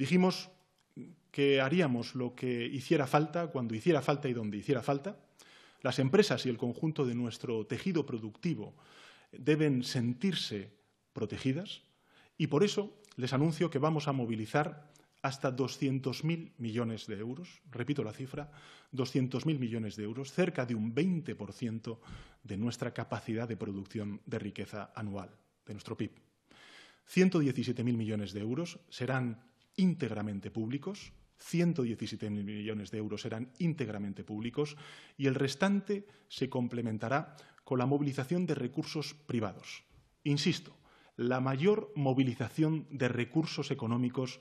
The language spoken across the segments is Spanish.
Dijimos que haríamos lo que hiciera falta, cuando hiciera falta y donde hiciera falta. Las empresas y el conjunto de nuestro tejido productivo deben sentirse protegidas y por eso les anuncio que vamos a movilizar hasta 200.000 millones de euros, repito la cifra, 200.000 millones de euros, cerca de un 20% de nuestra capacidad de producción de riqueza anual, de nuestro PIB. 117.000 millones de euros serán íntegramente públicos, 117 millones de euros serán íntegramente públicos y el restante se complementará con la movilización de recursos privados. Insisto, la mayor movilización de recursos económicos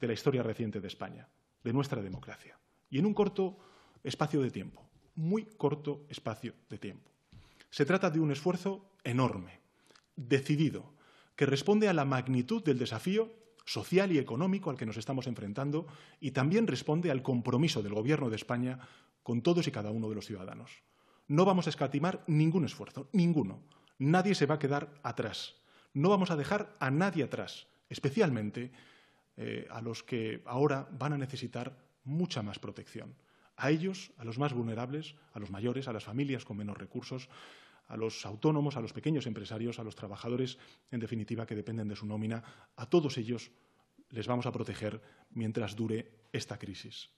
de la historia reciente de España, de nuestra democracia, y en un corto espacio de tiempo, muy corto espacio de tiempo. Se trata de un esfuerzo enorme, decidido, que responde a la magnitud del desafío social y económico al que nos estamos enfrentando y también responde al compromiso del Gobierno de España con todos y cada uno de los ciudadanos. No vamos a escatimar ningún esfuerzo, ninguno. Nadie se va a quedar atrás. No vamos a dejar a nadie atrás, especialmente eh, a los que ahora van a necesitar mucha más protección. A ellos, a los más vulnerables, a los mayores, a las familias con menos recursos, a los autónomos, a los pequeños empresarios, a los trabajadores, en definitiva, que dependen de su nómina, a todos ellos les vamos a proteger mientras dure esta crisis.